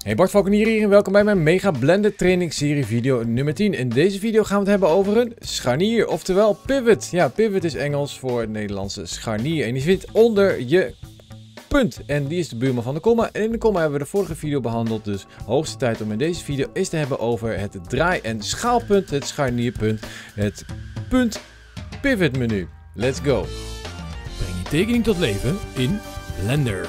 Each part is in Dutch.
Hey Bart Valkenier hier en welkom bij mijn Mega Blender Training Serie video nummer 10. In deze video gaan we het hebben over een scharnier, oftewel pivot. Ja, pivot is Engels voor het Nederlandse scharnier en je vindt onder je punt. En die is de buurman van de komma. En in de komma hebben we de vorige video behandeld, dus hoogste tijd om in deze video is te hebben over het draai- en schaalpunt, het scharnierpunt, het punt pivot menu. Let's go! Breng je tekening tot leven in Blender.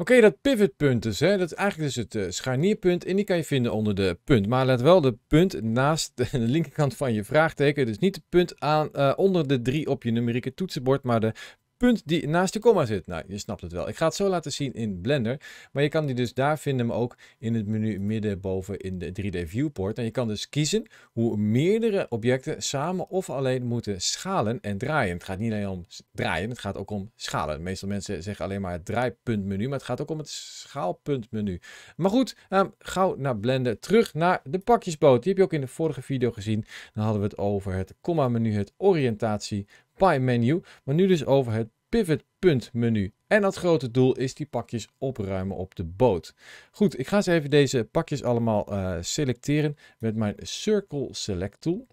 Oké, dat pivotpunt dus, hè, dat is eigenlijk dus het uh, scharnierpunt en die kan je vinden onder de punt. Maar let wel, de punt naast de linkerkant van je vraagteken, dus niet de punt aan, eh, onder de drie op je numerieke toetsenbord, maar de punt die naast de komma zit. Nou, je snapt het wel. Ik ga het zo laten zien in Blender. Maar je kan die dus daar vinden, maar ook in het menu midden boven in de 3D viewport. En je kan dus kiezen hoe meerdere objecten samen of alleen moeten schalen en draaien. Het gaat niet alleen om draaien, het gaat ook om schalen. De meeste mensen zeggen alleen maar het draaipuntmenu, maar het gaat ook om het schaalpuntmenu. Maar goed, ehm, gauw naar Blender. Terug naar de pakjesboot. Die heb je ook in de vorige video gezien. Dan hadden we het over het komma menu, het oriëntatie Pie menu, maar nu dus over het pivot punt menu. En dat grote doel is die pakjes opruimen op de boot. Goed, ik ga eens even deze pakjes allemaal eh, selecteren met mijn Circle Select tool.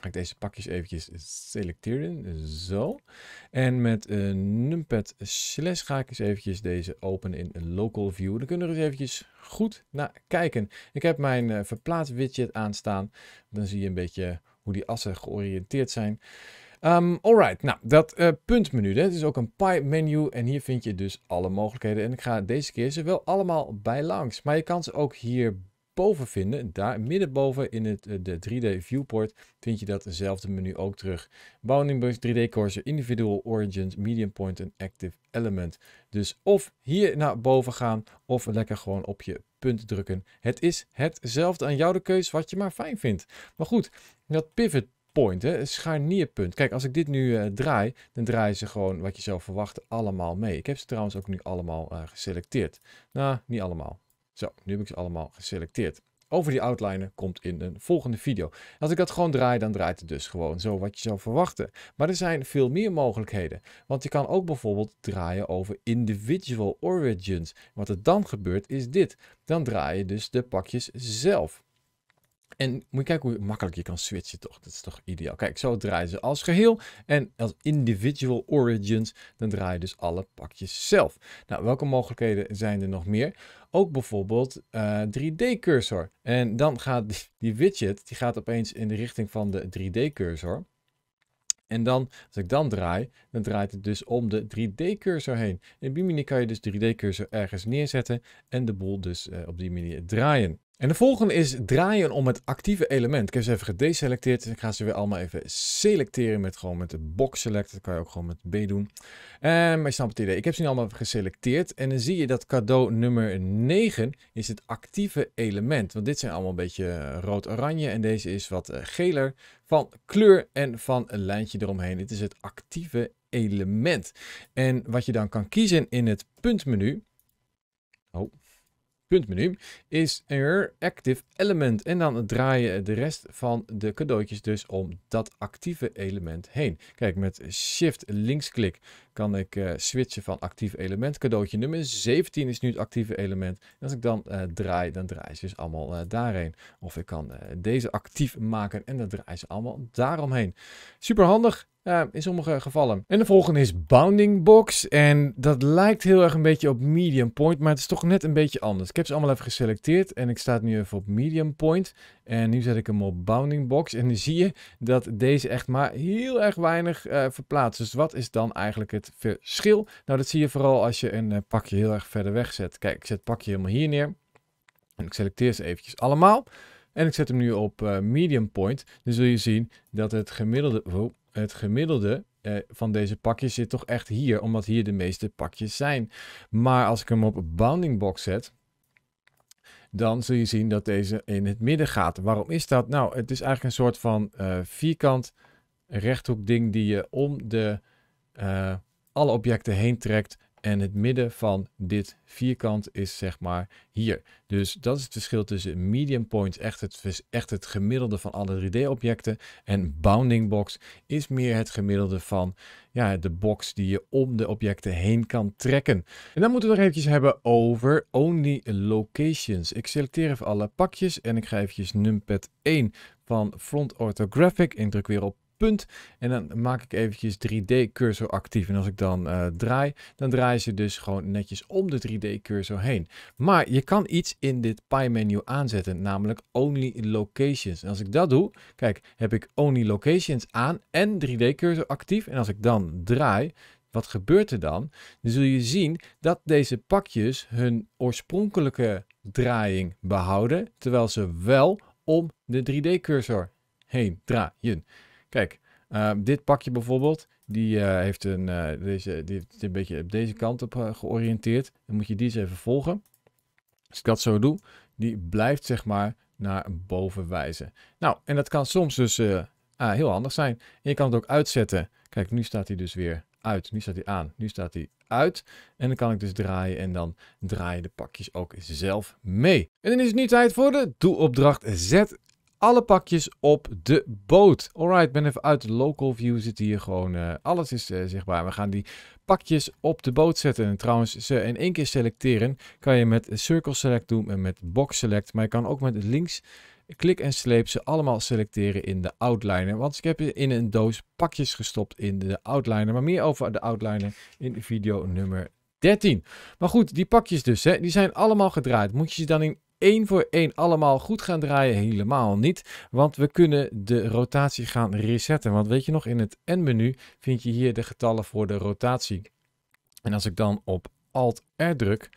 Ga ik deze pakjes eventjes selecteren, zo. En met eh, numpad slash ga ik eens eventjes deze open in local view. Dan kunnen we eens dus eventjes goed naar kijken. Ik heb mijn verplaatst eh, verplaats widget aanstaan. Dan zie je een beetje hoe die assen georiënteerd zijn. Um, alright, nou dat eh, puntmenu, hè. het is ook een pie menu en hier vind je dus alle mogelijkheden. En ik ga deze keer ze wel allemaal bij langs, maar je kan ze ook hier boven vinden. Daar middenboven in het, eh, de 3D viewport vind je datzelfde menu ook terug. Bounding Box, 3D Cursor, Individual Origins, Medium Point en Active Element. Dus of hier naar boven gaan of lekker gewoon op je punt drukken. Het is hetzelfde aan jou de keus wat je maar fijn vindt. Maar goed, dat pivot point, hè? scharnierpunt. Kijk, als ik dit nu eh, draai, dan draaien ze gewoon wat je zou verwachten allemaal mee. Ik heb ze trouwens ook nu allemaal eh, geselecteerd. Nou, niet allemaal. Zo, nu heb ik ze allemaal geselecteerd. Over die outline komt in een volgende video. Als ik dat gewoon draai, dan draait het dus gewoon zo wat je zou verwachten. Maar er zijn veel meer mogelijkheden. Want je kan ook bijvoorbeeld draaien over individual origins. Wat er dan gebeurt is dit. Dan draai je dus de pakjes zelf. En moet je kijken hoe makkelijk je kan switchen, toch? Dat is toch ideaal. Kijk, zo draaien ze als geheel. En als individual origins, dan draai je dus alle pakjes zelf. Nou, welke mogelijkheden zijn er nog meer? Ook bijvoorbeeld 3D-cursor. Eh, en dan gaat die, widget, die gaat opeens in de richting van de 3D-cursor. En dan, als ik dan draai, dan draait het dus om de 3D-cursor heen. En op die manier kan je dus de 3D-cursor ergens neerzetten en de boel dus eh, op die manier draaien. En de volgende is draaien om het actieve element. Ik heb ze even gedeselecteerd. Dus ik ga ze weer allemaal even selecteren met gewoon met de box select. Dat kan je ook gewoon met B doen. En, ehm, maar snap het idee. Ik heb ze nu allemaal geselecteerd. En dan zie je dat cadeau nummer 9 is het actieve element. Want dit zijn allemaal een beetje eh, rood-oranje. En deze is wat eh, geler van kleur en van een lijntje eromheen. Dit is het actieve element. En wat je dan kan kiezen in het puntmenu. Oh, puntmenu, is er active element. En dan draai je de rest van de cadeautjes dus om dat actieve element heen. Kijk, met shift linksklik kan ik eh, switchen van actief element. Cadeautje nummer 17 is nu het actieve element. als ik dan eh, draai, dan draai ze dus allemaal uh, daarheen. Of ik kan deze actief maken en dan draaien ze allemaal daaromheen. Super handig. Ja, in sommige gevallen. En de volgende is Bounding Box. En dat lijkt heel erg een beetje op Medium Point, maar het is toch net een beetje anders. Ik heb ze allemaal even geselecteerd en ik sta nu even op Medium Point. En nu zet ik hem op Bounding Box. En dan zie je dat deze echt maar heel erg weinig eh, verplaatst. Dus wat is dan eigenlijk het verschil? Nou, dat zie je vooral als je een eh, pakje heel erg verder weg zet. Kijk, ik zet het pakje helemaal hier neer. En ik selecteer ze eventjes allemaal. En ik zet hem nu op eh, medium point. Dan zul je zien dat het gemiddelde... Oh, het gemiddelde eh, van deze pakjes zit toch echt hier, omdat hier de meeste pakjes zijn. Maar als ik hem op bounding box zet, dan zul je zien dat deze in het midden gaat. Waarom is dat? Nou, het is eigenlijk een soort van eh, vierkant rechthoek ding die je om de, eh, alle objecten heen trekt en het midden van dit vierkant is zeg maar hier. Dus dat is het verschil tussen medium point, echt het, echt het gemiddelde van alle 3D-objecten. En bounding box is meer het gemiddelde van ja, de box die je om de objecten heen kan trekken. En dan moeten we nog eventjes hebben over only locations. Ik selecteer even alle pakjes en ik ga eventjes numpad 1 van front orthographic. Ik druk weer op punt. En dan maak ik eventjes 3D cursor actief. En als ik dan eh, draai, dan draai ze dus gewoon netjes om de 3D cursor heen. Maar je kan iets in dit pie menu aanzetten, namelijk only locations. En als ik dat doe, kijk, heb ik only locations aan en 3D cursor actief. En als ik dan draai, wat gebeurt er dan? Dan zul je zien dat deze pakjes hun oorspronkelijke draaiing behouden, terwijl ze wel om de 3D-cursor heen draaien. Kijk, ehm, dit pakje bijvoorbeeld, die eh, heeft een, eh, deze, die heeft een beetje op deze kant op eh, georiënteerd. Dan moet je die eens even volgen. Als ik dat zo doe, die blijft zeg maar naar boven wijzen. Nou, en dat kan soms dus ah, heel handig zijn. En je kan het ook uitzetten. Kijk, nu staat hij dus weer uit. Nu staat hij aan. Nu staat hij uit. En dan kan ik dus draaien en dan draaien de pakjes ook zelf mee. En dan is het nu tijd voor de doelopdracht. Zet alle pakjes op de boot. Alright, ben even uit local view. Zit hier gewoon, eh, alles is eh, zichtbaar. We gaan die pakjes op de boot zetten. En trouwens, ze in één keer selecteren kan je met circle select doen en met box select. Maar je kan ook met links klik en sleep ze allemaal selecteren in de outliner. Want ik heb je in een doos pakjes gestopt in de outliner. Maar meer over de outliner in video nummer 13. Maar goed, die pakjes dus, hè, die zijn allemaal gedraaid. Moet je ze dan in één voor één allemaal goed gaan draaien? Helemaal niet, want we kunnen de rotatie gaan resetten. Want weet je nog, in het N-menu vind je hier de getallen voor de rotatie. En als ik dan op Alt-R druk,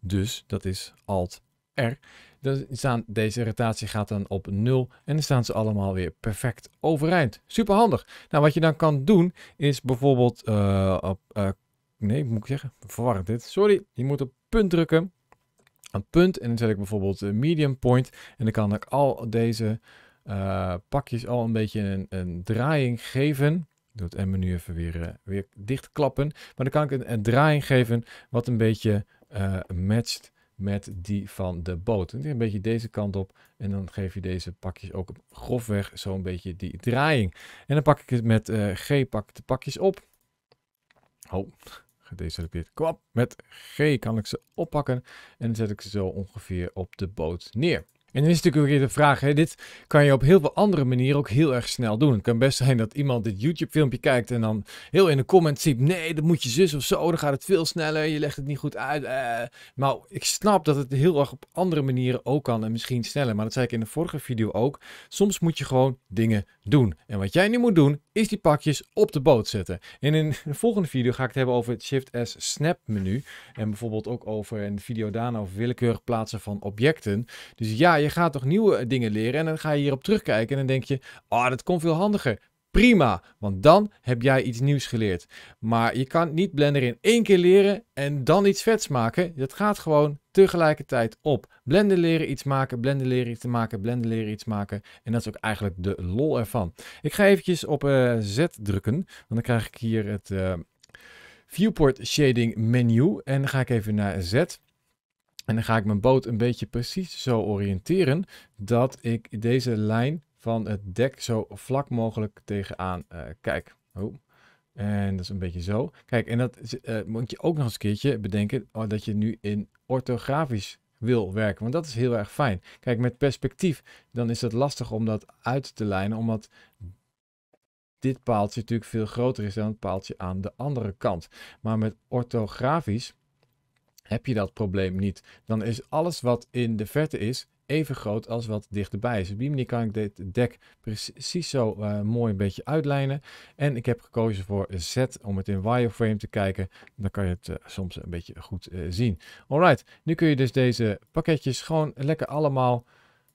dus dat is Alt-R, dan staan deze rotatie gaat dan op 0 en dan staan ze allemaal weer perfect overeind. Super handig. Nou, wat je dan kan doen is bijvoorbeeld eh, op, eh, nee, moet ik zeggen, verwarrend dit. Sorry, je moet op punt drukken een punt en dan zet ik bijvoorbeeld een medium point. En dan kan ik al deze eh, pakjes al een beetje een, een draaiing geven. Ik doe het M-menu even weer, eh, weer dichtklappen. Maar dan kan ik een, een draaiing geven wat een beetje uh, matcht met die van de boot. En een beetje deze kant op en dan geef je deze pakjes ook grofweg zo'n beetje die draaiing. En dan pak ik het met G pak de pakjes op. Oh, gedeselecteerd. Kom op, met G kan ik ze oppakken en zet ik ze zo ongeveer op de boot neer. En dan is natuurlijk weer de vraag, hè, dit kan je op heel veel andere manieren ook heel erg snel doen. Het kan best zijn dat iemand dit YouTube filmpje kijkt en dan heel in de comments ziet, nee, dat moet je zus of zo, dan gaat het veel sneller, je legt het niet goed uit. Eh. Maar ik snap dat het heel erg op andere manieren ook kan en misschien sneller. Maar dat zei ik in de vorige video ook, soms moet je gewoon dingen doen. En wat jij nu moet doen, is die pakjes op de boot zetten. En in de volgende video ga ik het hebben over het Shift-S Snap menu. En bijvoorbeeld ook over een video daarna over willekeurig plaatsen van objecten. Dus ja, je gaat toch nieuwe eh, dingen leren en dan ga je hierop terugkijken en dan denk je, oh, dat komt veel handiger. Prima, want dan heb jij iets nieuws geleerd. Maar je kan niet Blender in één keer leren en dan iets vets maken. Dat gaat gewoon tegelijkertijd op. Blender leren iets maken, Blender leren iets maken, Blender leren iets maken. En dat is ook eigenlijk de lol ervan. Ik ga eventjes op eh, Z drukken, want dan krijg ik hier het eh, viewport shading menu. En dan ga ik even naar Z. En dan ga ik mijn boot een beetje precies zo oriënteren dat ik deze lijn van het dek zo vlak mogelijk tegenaan eh, kijk. En dat is een beetje zo. Kijk, en dat eh, moet je ook nog eens een keertje bedenken oh, dat je nu in orthografisch wil werken. Want dat is heel erg fijn. Kijk, met perspectief, dan is het lastig om dat uit te lijnen, omdat dit paaltje natuurlijk veel groter is dan het paaltje aan de andere kant. Maar met orthografisch heb je dat probleem niet. Dan is alles wat in de verte is even groot als wat dichterbij is. Op die manier kan ik dit dek precies zo eh, mooi een beetje uitlijnen. En ik heb gekozen voor Z om het in wireframe te kijken. Dan kan je het eh, soms een beetje goed uh, zien. Alright, nu kun je dus deze pakketjes gewoon lekker allemaal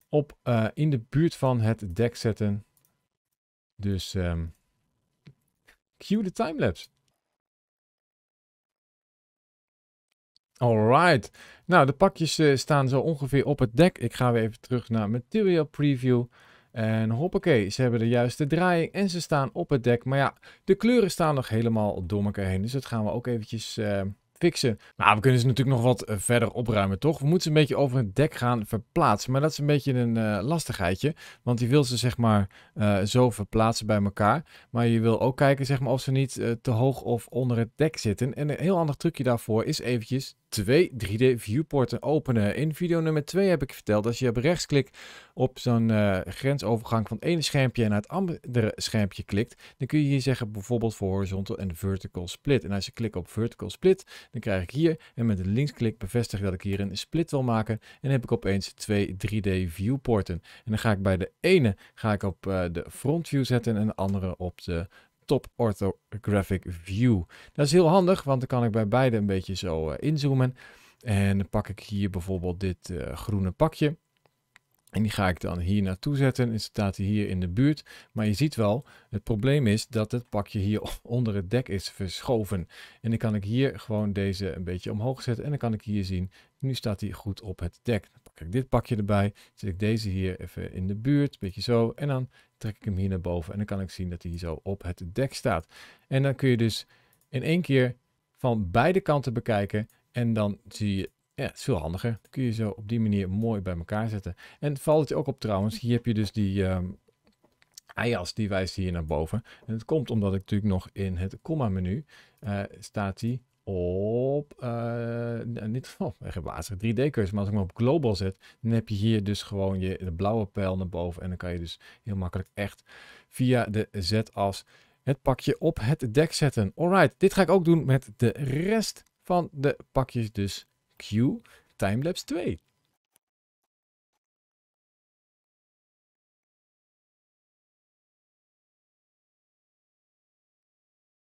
op in de buurt van het dek zetten. Dus um, cue de timelapse. Alright. Nou, de pakjes eh, staan zo ongeveer op het dek. Ik ga weer even terug naar Material Preview. En hoppakee, ze hebben de juiste draaiing en ze staan op het dek. Maar ja, de kleuren staan nog helemaal door elkaar heen. Dus dat gaan we ook eventjes eh, fixen. Maar nou, we kunnen ze natuurlijk nog wat eh, verder opruimen, toch? We moeten ze een beetje over het dek gaan verplaatsen. Maar dat is een beetje een lastigheidje. Want je wil ze zeg maar zo verplaatsen bij elkaar. Maar je wil ook kijken zeg maar, of ze niet te hoog of onder het dek zitten. En een heel ander trucje daarvoor is eventjes twee 3D viewporten openen. In video nummer 2 heb ik verteld dat je op rechtsklik op zo'n eh, grensovergang van het ene schermpje naar het andere schermpje klikt. Dan kun je hier zeggen bijvoorbeeld voor horizontal en vertical split. En als je klikt op vertical split, dan krijg ik hier en met een linksklik bevestig dat ik hier een split wil maken. En heb ik opeens twee 3D viewporten. En dan ga ik bij de ene ga ik op eh, de front view zetten en de andere op de Top Orthographic View. Dat is heel handig, want dan kan ik bij beide een beetje zo eh, inzoomen. En dan pak ik hier bijvoorbeeld dit eh, groene pakje. En die ga ik dan hier naartoe zetten en staat hij hier in de buurt. Maar je ziet wel, het probleem is dat het pakje hier onder het dek is verschoven. En dan kan ik hier gewoon deze een beetje omhoog zetten. En dan kan ik hier zien, nu staat hij goed op het dek. Dan pak ik dit pakje erbij, zet ik deze hier even in de buurt, een beetje zo. En dan trek ik hem hier naar boven en dan kan ik zien dat hij zo op het dek staat. En dan kun je dus in één keer van beide kanten bekijken en dan zie je, ja, het is veel handiger. Dan kun je zo op die manier mooi bij elkaar zetten. En valt het ook op trouwens, hier heb je dus die um, die wijst hier naar boven. En dat komt omdat ik natuurlijk nog in het comma menu uh, staat die op, uh, dit geval 3D-cursus, maar als ik hem op global zet, dan heb je hier dus gewoon je de blauwe pijl naar boven en dan kan je dus heel makkelijk echt via de z-as het pakje op het dek zetten. Alright, dit ga ik ook doen met de rest van de pakjes, dus Q timelapse 2.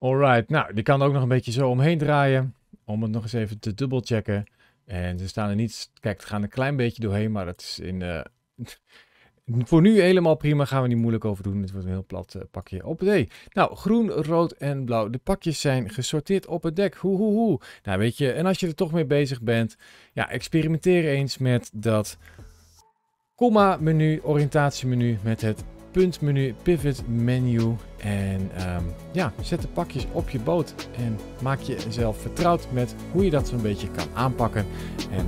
Alright, nou, die kan er ook nog een beetje zo omheen draaien. Om het nog eens even te dubbelchecken. En ze staan er niet... Kijk, ze gaan een klein beetje doorheen, maar dat is in... Eh, voor nu helemaal prima, gaan we niet moeilijk over doen. Het wordt een heel plat eh, pakje op de. Nou, groen, rood en blauw. De pakjes zijn gesorteerd op het dek. Hoe, hoe, hoe. Nou, weet je, en als je er toch mee bezig bent... Ja, experimenteer eens met dat comma-menu, menu met het puntmenu, pivot menu. En ehm, ja, zet de pakjes op je boot en maak jezelf vertrouwd met hoe je dat zo'n beetje kan aanpakken. En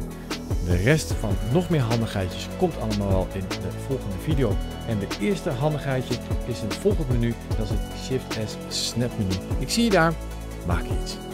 de rest van nog meer handigheidjes komt allemaal wel in de volgende video. En de eerste handigheidje is een volgende menu, dat is het Shift S Snap menu. Ik zie je daar, maak iets.